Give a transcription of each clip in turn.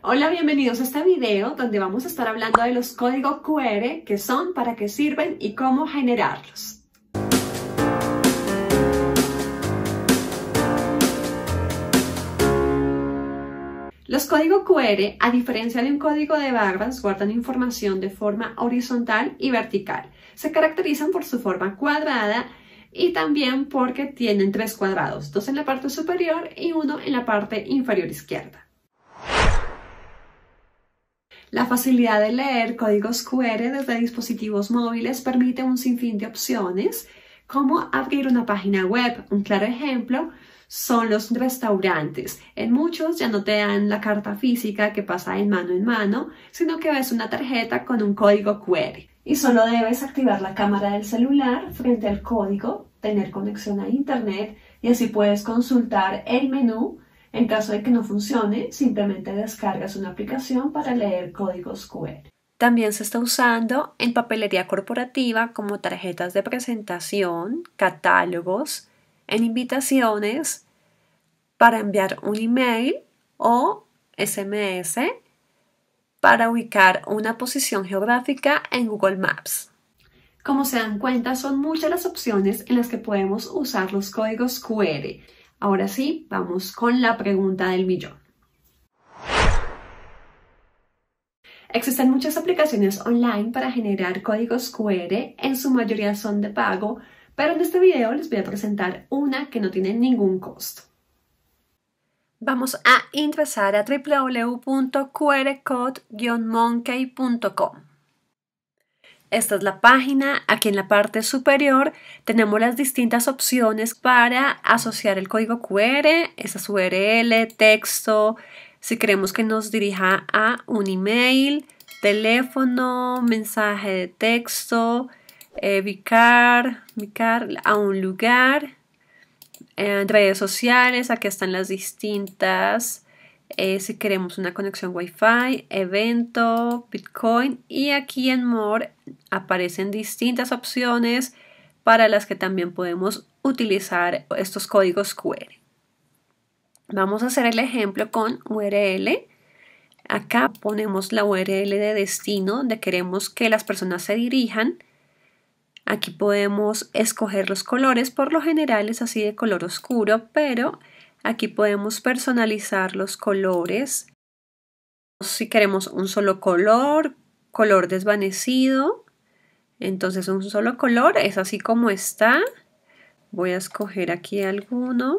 Hola, bienvenidos a este video donde vamos a estar hablando de los códigos QR, qué son, para qué sirven y cómo generarlos. Los códigos QR, a diferencia de un código de barras, guardan información de forma horizontal y vertical. Se caracterizan por su forma cuadrada y también porque tienen tres cuadrados, dos en la parte superior y uno en la parte inferior izquierda. La facilidad de leer códigos QR desde dispositivos móviles permite un sinfín de opciones, como abrir una página web. Un claro ejemplo son los restaurantes. En muchos ya no te dan la carta física que pasa de mano en mano, sino que ves una tarjeta con un código QR. Y solo debes activar la cámara del celular frente al código, tener conexión a Internet y así puedes consultar el menú en caso de que no funcione, simplemente descargas una aplicación para leer códigos QR. También se está usando en papelería corporativa como tarjetas de presentación, catálogos, en invitaciones, para enviar un email o SMS, para ubicar una posición geográfica en Google Maps. Como se dan cuenta, son muchas las opciones en las que podemos usar los códigos QR Ahora sí, vamos con la pregunta del millón. Existen muchas aplicaciones online para generar códigos QR, en su mayoría son de pago, pero en este video les voy a presentar una que no tiene ningún costo. Vamos a ingresar a www.qrcode-monkey.com. Esta es la página. Aquí en la parte superior tenemos las distintas opciones para asociar el código QR, esa es URL, texto, si queremos que nos dirija a un email, teléfono, mensaje de texto, eh, vicar, a un lugar, eh, redes sociales, aquí están las distintas. Eh, si queremos una conexión Wi-Fi, evento, Bitcoin y aquí en More aparecen distintas opciones para las que también podemos utilizar estos códigos QR. Vamos a hacer el ejemplo con URL. Acá ponemos la URL de destino donde queremos que las personas se dirijan. Aquí podemos escoger los colores, por lo general es así de color oscuro, pero aquí podemos personalizar los colores. Si queremos un solo color, color desvanecido. Entonces un solo color es así como está. Voy a escoger aquí alguno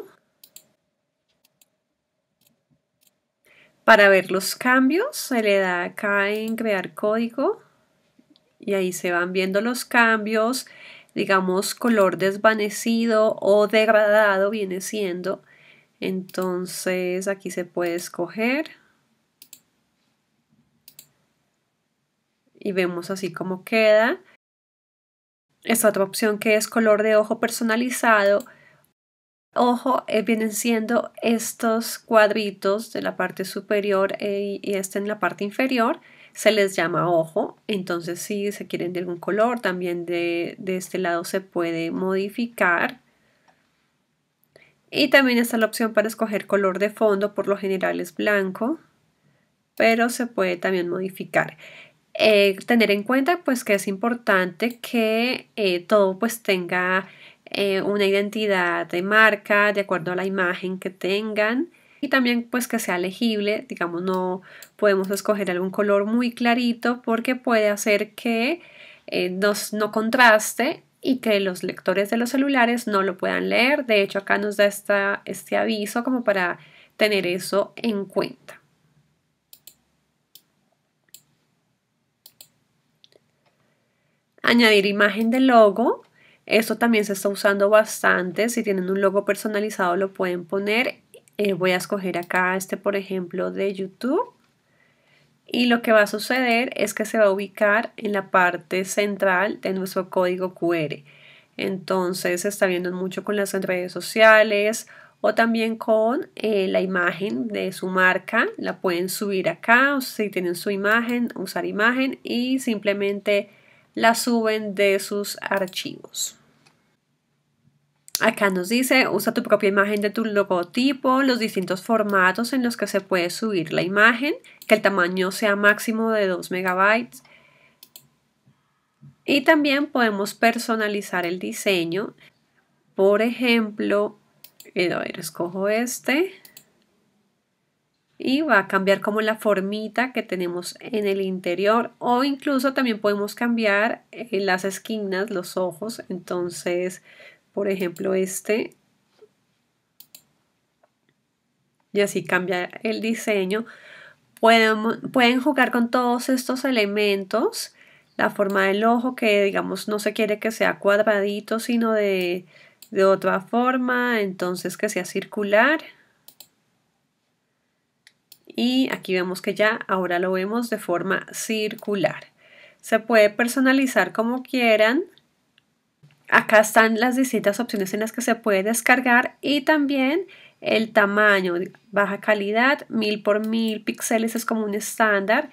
Para ver los cambios se le da acá en crear código y ahí se van viendo los cambios, digamos color desvanecido o degradado viene siendo. Entonces aquí se puede escoger y vemos así como queda. Esta otra opción que es color de ojo personalizado. Ojo, eh, vienen siendo estos cuadritos de la parte superior eh, y este en la parte inferior. Se les llama ojo, entonces si se quieren de algún color, también de, de este lado se puede modificar. Y también está la opción para escoger color de fondo, por lo general es blanco, pero se puede también modificar. Eh, tener en cuenta pues que es importante que eh, todo pues tenga eh, una identidad de marca de acuerdo a la imagen que tengan y también pues que sea legible, digamos no podemos escoger algún color muy clarito porque puede hacer que no contraste y que los lectores de los celulares no lo puedan leer. De hecho acá nos da este aviso como para tener eso en cuenta. Añadir imagen de logo. Esto también se está usando bastante. Si tienen un logo personalizado lo pueden poner. Eh, voy a escoger acá este, por ejemplo, de YouTube. Y lo que va a suceder es que se va a ubicar en la parte central de nuestro código QR. Entonces se está viendo mucho con las redes sociales o también con eh, la imagen de su marca. La pueden subir acá, o si tienen su imagen, usar imagen y simplemente la suben de sus archivos. Acá nos dice, usa tu propia imagen de tu logotipo, los distintos formatos en los que se puede subir la imagen, que el tamaño sea máximo de 2 megabytes. Y también podemos personalizar el diseño. Por ejemplo, eh, a ver, escojo este y va a cambiar como la formita que tenemos en el interior o incluso también podemos cambiar eh, las esquinas, los ojos. Entonces, por ejemplo, este y así cambia el diseño. Pueden, pueden jugar con todos estos elementos. La forma del ojo que digamos no se quiere que sea cuadradito sino de, de otra forma. Entonces que sea circular y aquí vemos que ya ahora lo vemos de forma circular. Se puede personalizar como quieran. Acá están las distintas opciones en las que se puede descargar y también el tamaño, baja calidad, 1000 por 1000 píxeles es como un estándar.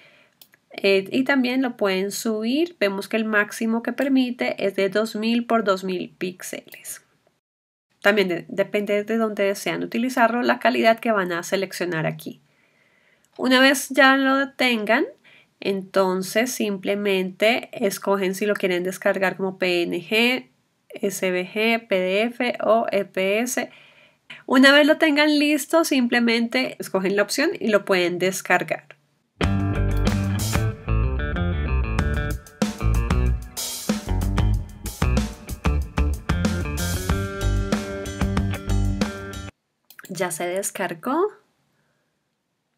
Eh, y también lo pueden subir, vemos que el máximo que permite es de 2000 por 2000 píxeles. También depende de dónde desean utilizarlo, la calidad que van a seleccionar aquí. Una vez ya lo tengan, entonces simplemente escogen si lo quieren descargar como PNG, SVG, PDF o EPS. Una vez lo tengan listo, simplemente escogen la opción y lo pueden descargar. Ya se descargó.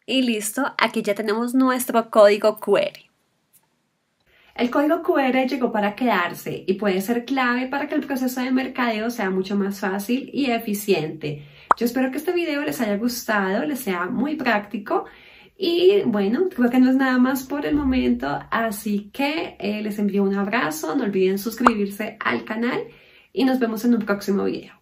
Y listo, aquí ya tenemos nuestro código QR. El código QR llegó para quedarse y puede ser clave para que el proceso de mercadeo sea mucho más fácil y eficiente. Yo espero que este video les haya gustado, les sea muy práctico y bueno, creo que no es nada más por el momento, así que eh, les envío un abrazo, no olviden suscribirse al canal y nos vemos en un próximo video.